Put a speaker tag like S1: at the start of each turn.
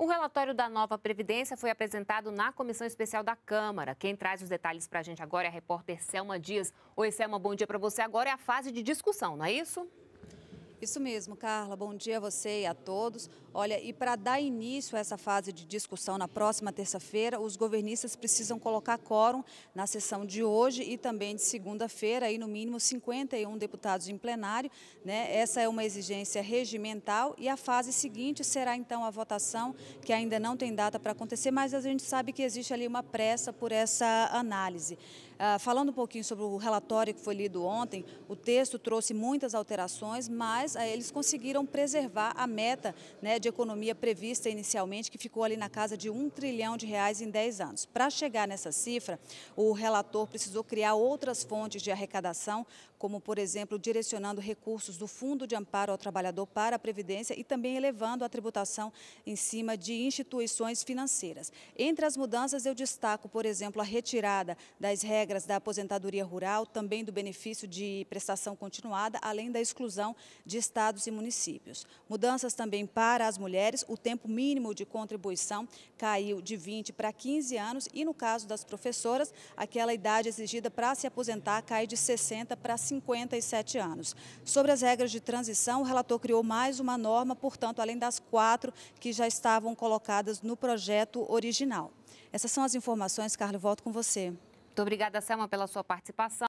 S1: O relatório da nova Previdência foi apresentado na Comissão Especial da Câmara. Quem traz os detalhes para a gente agora é a repórter Selma Dias. Oi, Selma, bom dia para você. Agora é a fase de discussão, não é isso? Isso mesmo, Carla. Bom dia a você e a todos. Olha, e para dar início
S2: a essa fase de discussão na próxima terça-feira, os governistas precisam colocar quórum na sessão de hoje e também de segunda-feira, aí no mínimo 51 deputados em plenário. Né? Essa é uma exigência regimental e a fase seguinte será então a votação, que ainda não tem data para acontecer, mas a gente sabe que existe ali uma pressa por essa análise. Ah, falando um pouquinho sobre o relatório que foi lido ontem, o texto trouxe muitas alterações, mas ah, eles conseguiram preservar a meta né, de economia prevista inicialmente, que ficou ali na casa de um trilhão de reais em 10 anos. Para chegar nessa cifra, o relator precisou criar outras fontes de arrecadação, como, por exemplo, direcionando recursos do Fundo de Amparo ao Trabalhador para a Previdência e também elevando a tributação em cima de instituições financeiras. Entre as mudanças, eu destaco, por exemplo, a retirada das regras regras da aposentadoria rural, também do benefício de prestação continuada, além da exclusão de estados e municípios. Mudanças também para as mulheres, o tempo mínimo de contribuição caiu de 20 para 15 anos e, no caso das professoras, aquela idade exigida para se aposentar cai de 60 para 57 anos. Sobre as regras de transição, o relator criou mais uma norma, portanto, além das quatro que já estavam colocadas no projeto original. Essas são as informações, Carlos, volto com você. Muito obrigada, Selma, pela sua participação.